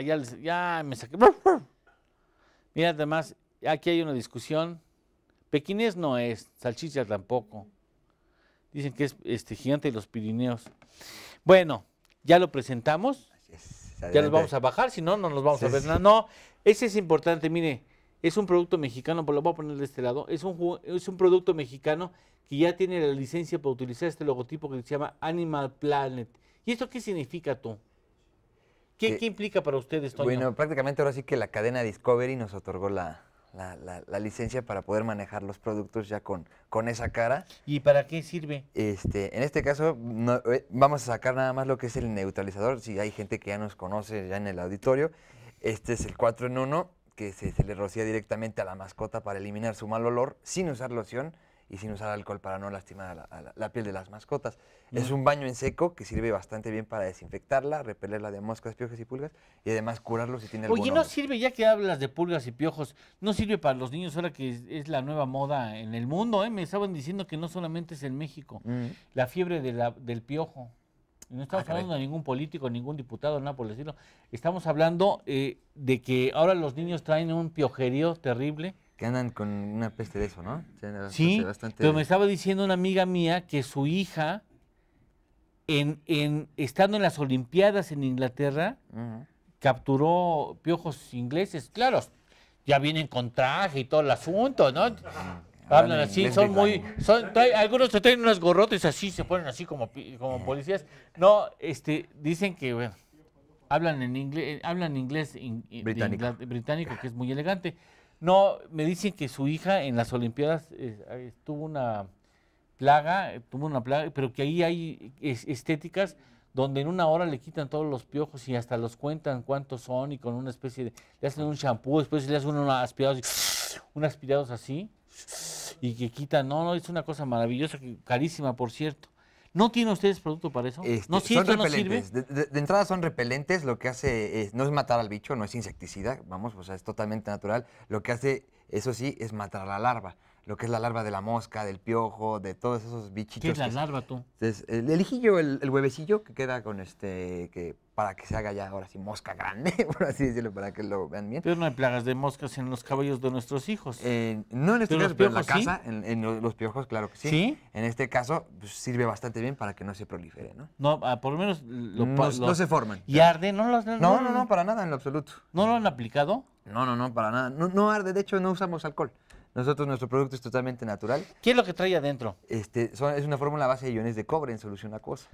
ya, me saqué. Mira, además, aquí hay una discusión. Pequinés no es, salchicha tampoco. Dicen que es este gigante de los Pirineos. Bueno, ya lo presentamos. ya los vamos a bajar, si no, no nos vamos a ver nada. No, ese es importante, mire, es un producto mexicano, por pues lo voy a poner de este lado. Es un, es un producto mexicano que ya tiene la licencia para utilizar este logotipo que se llama Animal Planet. ¿Y esto qué significa tú? Eh, ¿Qué, implica para ustedes, esto? Bueno, prácticamente ahora sí que la cadena Discovery nos otorgó la, licencia para poder manejar los productos ya con, con esa cara. ¿Y para qué sirve? Este, en este caso, eh, vamos a sacar nada más lo que es el neutralizador. Si hay gente que ya nos conoce ya en el auditorio, este es el 4 en 1 que se, se le rocía directamente a la mascota para eliminar su mal olor sin usar loción y sin usar alcohol para no lastimar la, piel de las mascotas. Es un baño en seco que sirve bastante bien para desinfectarla, repelerla de moscas, piojos y pulgas y además curarlo si tiene Oye, no sirve, ya que hablas de pulgas y piojos, no sirve para los niños ahora que es, la nueva moda en el mundo, ¿eh? Me estaban diciendo que no solamente es en México, la fiebre del piojo. No estamos ah, hablando de ningún político, ningún diputado, nada por decirlo. Estamos hablando eh, de que ahora los niños traen un piojerío terrible que andan con una peste de eso, ¿no? sí, pero me estaba diciendo una amiga mía que su hija, en, en estando en las Olimpiadas en Inglaterra, capturó piojos ingleses. Claro, ya vienen con traje y todo el asunto, ¿no? Hablan así, son muy... algunos se traen unos gorrotes así, se ponen así como, como policías. No, este, dicen que, bueno, hablan en inglés, hablan inglés británico, que es muy elegante. No, me dicen que su hija en las Olimpiadas eh, tuvo una plaga, tuvo una plaga, pero que ahí hay estéticas donde en una hora le quitan todos los piojos y hasta los cuentan cuántos son y con una especie de, le hacen un shampoo, después le hacen unos aspirados, unos aspirados así y que quitan, no, no, es una cosa maravillosa, carísima por cierto. ¿No tienen ustedes producto para eso? Este, ¿No sirve? repelentes. sirve? De, entrada son repelentes. Lo que hace es, no es matar al bicho, no es insecticida, vamos, o sea, es totalmente natural. Lo que hace, eso sí, es matar a la larva. Lo que es la larva de la mosca, del piojo, de todos esos bichitos. ¿Qué es la larva, tú? Entonces, el, el, el, huevecillo que queda con este, que para que se haga ya ahora sí mosca grande, por así decirlo, para que lo vean bien. Pero no hay plagas de moscas en los caballos de nuestros hijos. Eh, no en este pero pero en la casa, en, los piojos, claro que sí. En este caso pues, sirve bastante bien para que no se prolifere, ¿no? No, ah, por lo menos... no, se forman. ¿Y arde? No, no, no, para nada en lo absoluto. ¿No lo han aplicado? No, no, no, para nada. No, arde, de hecho no usamos alcohol. Nosotros, nuestro producto es totalmente natural. ¿Qué es lo que trae adentro? Este, es una fórmula base de iones de cobre en solución acuosa.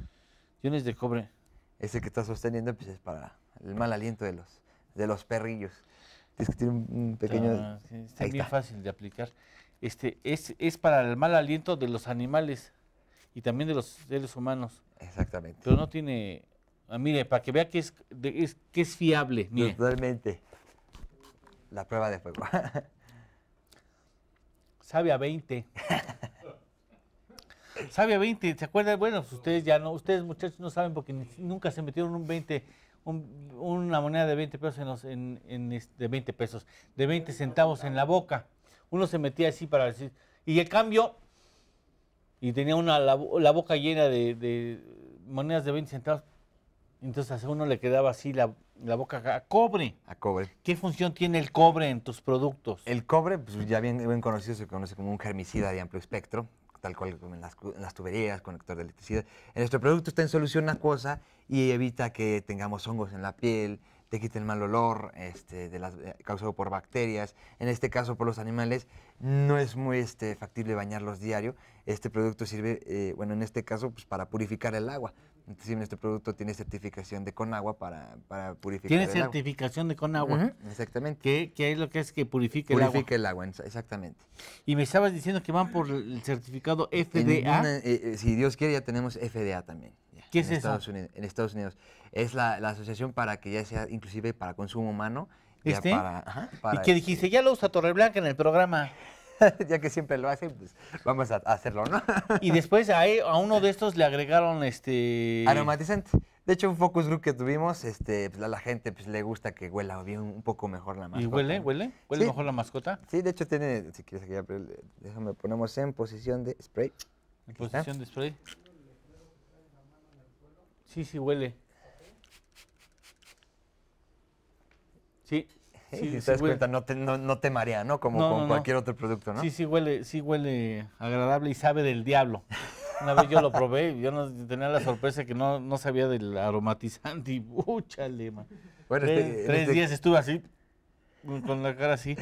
Iones de cobre ese que está sosteniendo pues es para el mal aliento de los, de los perrillos. es que tiene un pequeño... Ah, está bien fácil de aplicar. Este, es, para el mal aliento de los animales y también de los seres humanos. Exactamente. Pero no tiene... Ah, mire, para que vea que es, que es fiable. Mire. Totalmente. La prueba de fuego. Sabe a 20. sabe 20, ¿se acuerdan? Bueno, pues ustedes ya no, ustedes muchachos no saben porque nunca se metieron un 20, una moneda de 20 pesos en los, de 20 pesos, de 20 centavos en la boca. Uno se metía así para decir, y el cambio, y tenía una, la, boca llena de, monedas de 20 centavos, entonces a uno le quedaba así la, boca a cobre. A cobre. ¿Qué función tiene el cobre en tus productos? El cobre, pues ya bien, bien conocido, se conoce como un germicida de amplio espectro tal cual como en las, tuberías, conector de electricidad. En nuestro producto está en solución una y evita que tengamos hongos en la piel, te quite el mal olor este, eh, causado por bacterias, en este caso por los animales, no es muy este, factible bañarlos diario. Este producto sirve, eh, bueno, en este caso, pues, para purificar el agua si nuestro producto tiene certificación de Conagua para, para purificar el agua. Tiene certificación de Conagua. exactamente. Que, es lo que es que purifica, el agua. Purifica el agua, exactamente. Y me estabas diciendo que van por el certificado FDA. Eh, eh, si Dios quiere, ya tenemos FDA también. ¿Qué en Estados eso? Unidos, en Estados Unidos. Es la, asociación para que ya sea inclusive para consumo humano ¿Este? ¿Y que dijiste? Este ya lo usa Torreblanca en el programa. ya que siempre lo hacen, pues vamos a hacerlo, ¿no? y después a, e, uno de estos le agregaron este... Aromatizante. De hecho, un focus group que tuvimos, este, pues, a la gente pues, le gusta que huela bien, un poco mejor la mascota. ¿Y huele? ¿Huele? ¿Huele mejor la mascota? Sí, de hecho tiene, si quieres, aquí, déjame, ponemos en posición de spray. En posición de spray. Sí, sí, huele. Sí, si te das cuenta, no te, no, marea, ¿no? Como con cualquier otro producto, ¿no? Sí, sí huele, sí huele agradable y sabe del diablo. Una vez yo lo probé, yo tenía la sorpresa que no, sabía del aromatizante y búchale, Bueno, este, tres, este días estuve así, con la cara así.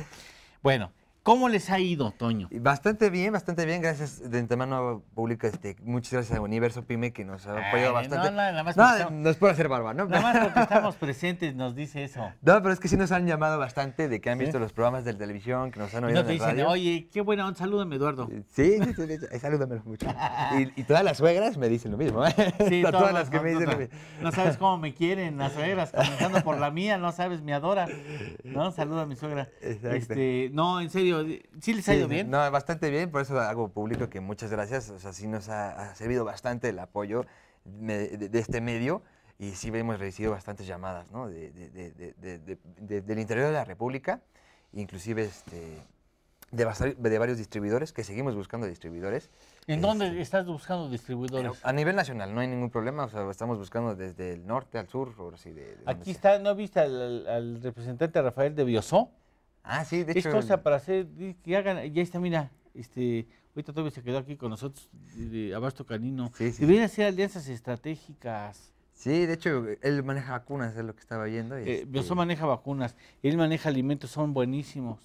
Bueno, ¿Cómo les ha ido, Toño? Bastante bien, bastante bien. Gracias de antemano pública. Este, muchas gracias a Universo Pyme que nos ha apoyado bastante. No, no, nada más no, no es por hacer barba, ¿no? Nada más porque estamos presentes nos dice eso. No, pero es que sí nos han llamado bastante de que han visto los programas de televisión, que nos han oído. dicen, radio. oye, qué buena onda, salúdame, Eduardo. Sí, sí, sí, mucho. Y, todas las suegras me dicen lo mismo. ¿eh? Sí, todas, las que me dicen lo mismo. No sabes cómo me quieren las suegras, comenzando por la mía, no sabes, me adora, No, saluda a mi suegra. Este, no, en serio si ¿Sí les ha ido bien? No, bastante bien, por eso hago público que muchas gracias. O sea, sí nos ha, servido bastante el apoyo de, este medio y sí hemos recibido bastantes llamadas ¿no? de, del interior de la República, inclusive este, de, varios distribuidores, que seguimos buscando distribuidores. ¿En dónde este, estás buscando distribuidores? A nivel nacional, no hay ningún problema. O sea, estamos buscando desde el norte al sur. de, Aquí está, ¿no viste al, al, representante Rafael de Biosó? Ah, sí, de hecho. Es cosa para hacer, que hagan, ya está, mira, este, ahorita todavía se quedó aquí con nosotros, Abasto Canino. Sí, sí. a hacer alianzas estratégicas. Sí, de hecho, él maneja vacunas, es lo que estaba viendo. Yo eh, este maneja vacunas, él maneja alimentos, son buenísimos.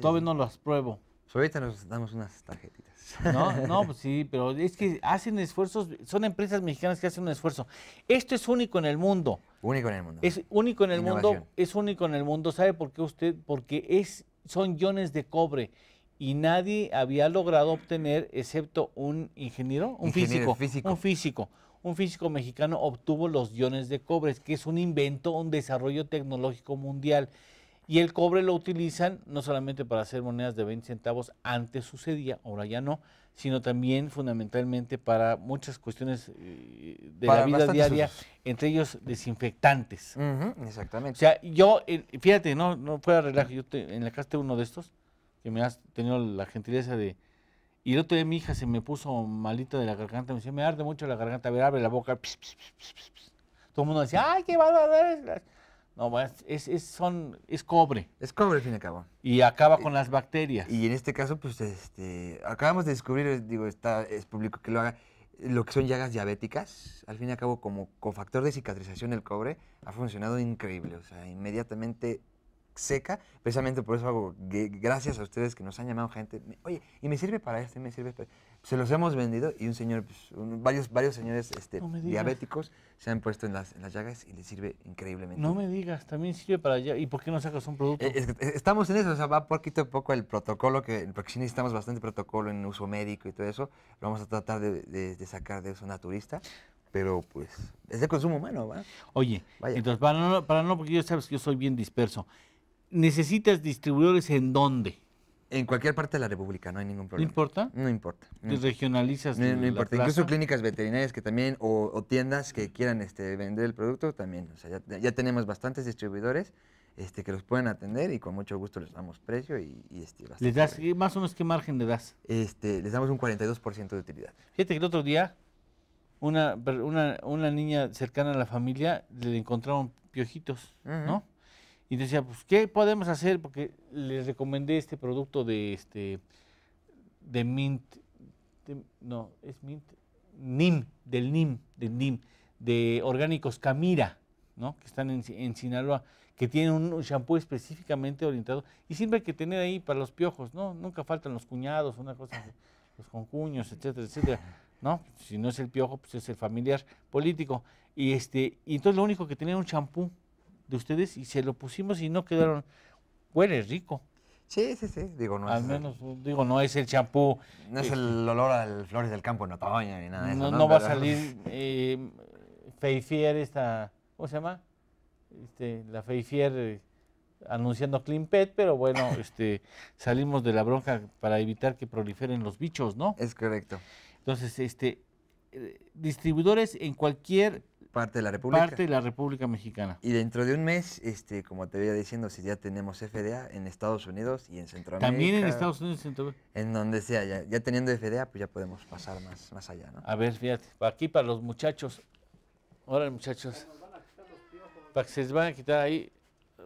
todavía no los pruebo. Pues ahorita nos damos unas tarjetitas. No, no, pues sí, pero es que hacen esfuerzos, son empresas mexicanas que hacen un esfuerzo. Esto es único en el mundo. Único en el mundo. Es único en el mundo, es único en el mundo. ¿Sabe por qué usted? Porque es, son iones de cobre y nadie había logrado obtener, excepto un ingeniero, un físico, físico, un físico. Un físico mexicano obtuvo los iones de cobre, que es un invento, un desarrollo tecnológico mundial. Y el cobre lo utilizan no solamente para hacer monedas de 20 centavos, antes sucedía, ahora ya no, sino también fundamentalmente para muchas cuestiones eh, de la vida diaria, entre ellos desinfectantes. exactamente. O sea, yo, eh, fíjate, no, no fuera relajo, yo en la casa tengo uno de estos, que me has tenido la gentileza de... Y el otro día mi hija se me puso malita de la garganta, me decía, me arde mucho la garganta, a ver, abre la boca. Todo el mundo decía, ay, qué dar... No, es, es, son, es cobre. Es cobre, al fin y al cabo. Y acaba con las bacterias. Y en este caso, pues, este, acabamos de descubrir, digo, está, es público que lo haga, lo que son llagas diabéticas. Al fin y al cabo, como cofactor de cicatrización, el cobre ha funcionado increíble. O sea, inmediatamente seca, precisamente por eso hago, gracias a ustedes que nos han llamado gente, oye, y me sirve para esto, me sirve para... Se los hemos vendido y un señor, pues, varios, varios señores este, diabéticos se han puesto en las, en las, llagas y les sirve increíblemente. No me digas, también sirve para allá. ¿Y por qué no sacas un producto? Eh, eh, estamos en eso, o sea, va poquito a poco el protocolo, que, porque sí necesitamos bastante protocolo en uso médico y todo eso, lo vamos a tratar de, de, sacar de eso naturista pero pues es de consumo humano, ¿va? Oye, entonces para no, para no, porque yo sabes que yo soy bien disperso. ¿Necesitas distribuidores en dónde? En cualquier parte de la República, no hay ningún problema. ¿No importa? No importa. ¿Te regionalizas? No, no importa. Incluso clínicas veterinarias que también, o, tiendas que quieran este, vender el producto, también. O sea, ya, tenemos bastantes distribuidores este, que los pueden atender y con mucho gusto les damos precio y, este, ¿Les das, más o menos qué margen le das? Este, les damos un 42% de utilidad. Fíjate que el otro día una, una, niña cercana a la familia le encontraron piojitos, ¿no? Y decía, pues, ¿qué podemos hacer? Porque les recomendé este producto de este de Mint, no, es Mint, NIM, del NIM, del NIM, de orgánicos Camira, ¿no? Que están en, Sinaloa, que tienen un shampoo específicamente orientado. Y siempre hay que tener ahí para los piojos, ¿no? Nunca faltan los cuñados, una cosa, los concuños, etcétera, etcétera. ¿no? Si no es el piojo, pues es el familiar político. Y este, y entonces lo único que tenía un champú de ustedes y se lo pusimos y no quedaron. Huele rico. Sí, sí, sí. Digo, no Al menos, digo, no es el champú. No es eh, el olor a flores del campo en otoño ni nada de eso. No, va a salir eh, Feifier esta. ¿Cómo se llama? Este, la Feifier eh, anunciando anunciando Pet, pero bueno, este, salimos de la bronca para evitar que proliferen los bichos, ¿no? Es correcto. Entonces, este, eh, distribuidores en cualquier Parte de la República. Parte de la República Mexicana. Y dentro de un mes, este, como te veía diciendo, si ya tenemos FDA en Estados Unidos y en Centroamérica. También en Estados Unidos y Centroamérica. En donde sea, ya, teniendo FDA, pues ya podemos pasar más, más allá, ¿no? A ver, fíjate, aquí para los muchachos. Ahora, muchachos. Para que se les van a quitar ahí,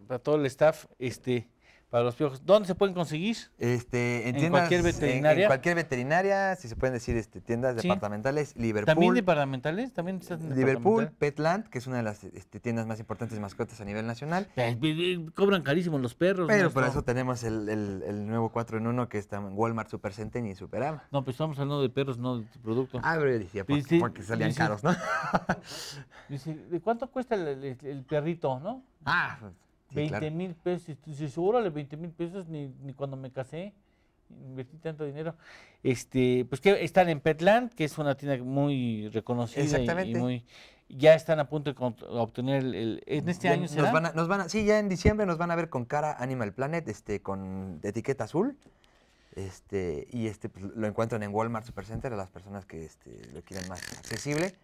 para todo el staff, este, para los piojos. ¿Dónde se pueden conseguir? Este, en, cualquier veterinaria. En, cualquier veterinaria, si se pueden decir este, tiendas departamentales, Liverpool. ¿También departamentales? ¿También Liverpool, Petland, que es una de las este, tiendas más importantes de mascotas a nivel nacional. Eh, eh, eh, cobran carísimo los perros. Pero por eso tenemos el, nuevo 4 en 1 que está en Walmart, Super y Superama. No, pues estamos hablando de perros, no de producto. Ah, pero decía, porque, salían caros, ¿no? dice, ¿de cuánto cuesta el, el perrito, no? Ah, pues, 20 mil pesos. si seguro órale, 20 mil pesos, ni, cuando me casé invertí tanto dinero. Este, pues que están en Petland, que es una tienda muy reconocida. Y, muy, ya están a punto de obtener el, en este año será? Nos van a, sí, ya en diciembre nos van a ver con cara Animal Planet, este, con etiqueta azul. Este, y este pues, lo encuentran en Walmart Supercenter a las personas que este, lo quieren más accesible.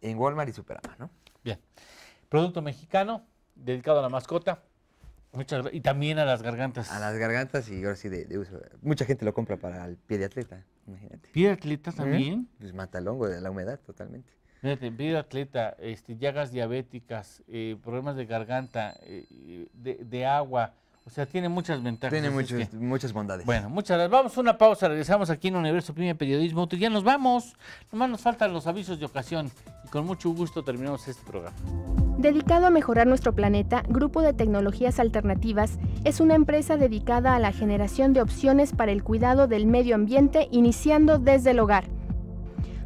En Walmart y Superama, ¿no? Bien. Producto mexicano, dedicado a la mascota. Muchas, y también a las gargantas. A las gargantas y ahora sí de, uso. Mucha gente lo compra para el pie de atleta, imagínate. ¿Pie de atleta también? les ¿Eh? Pues mata el hongo de la humedad totalmente. Fíjate, pie de atleta, este, llagas diabéticas, eh, problemas de garganta, eh, de, agua. O sea, tiene muchas ventajas. Tiene muchas bondades. Bueno, muchas gracias. Vamos a una pausa, regresamos aquí en Universo Prime Periodismo. Ya nos vamos. Nomás nos faltan los avisos de ocasión. Y con mucho gusto terminamos este programa. Dedicado a mejorar nuestro planeta, Grupo de Tecnologías Alternativas es una empresa dedicada a la generación de opciones para el cuidado del medio ambiente iniciando desde el hogar.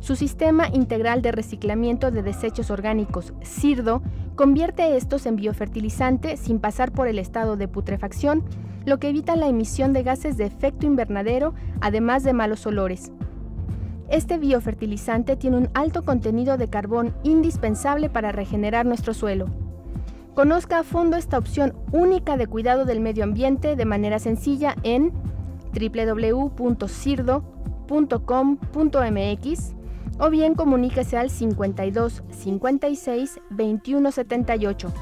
Su sistema integral de reciclamiento de desechos orgánicos, CIRDO, convierte estos en biofertilizante sin pasar por el estado de putrefacción, lo que evita la emisión de gases de efecto invernadero, además de malos olores. Este biofertilizante tiene un alto contenido de carbón indispensable para regenerar nuestro suelo. Conozca a fondo esta opción única de cuidado del medio ambiente de manera sencilla en www.cirdo.com.mx o bien comuníquese al 52 56 21 78.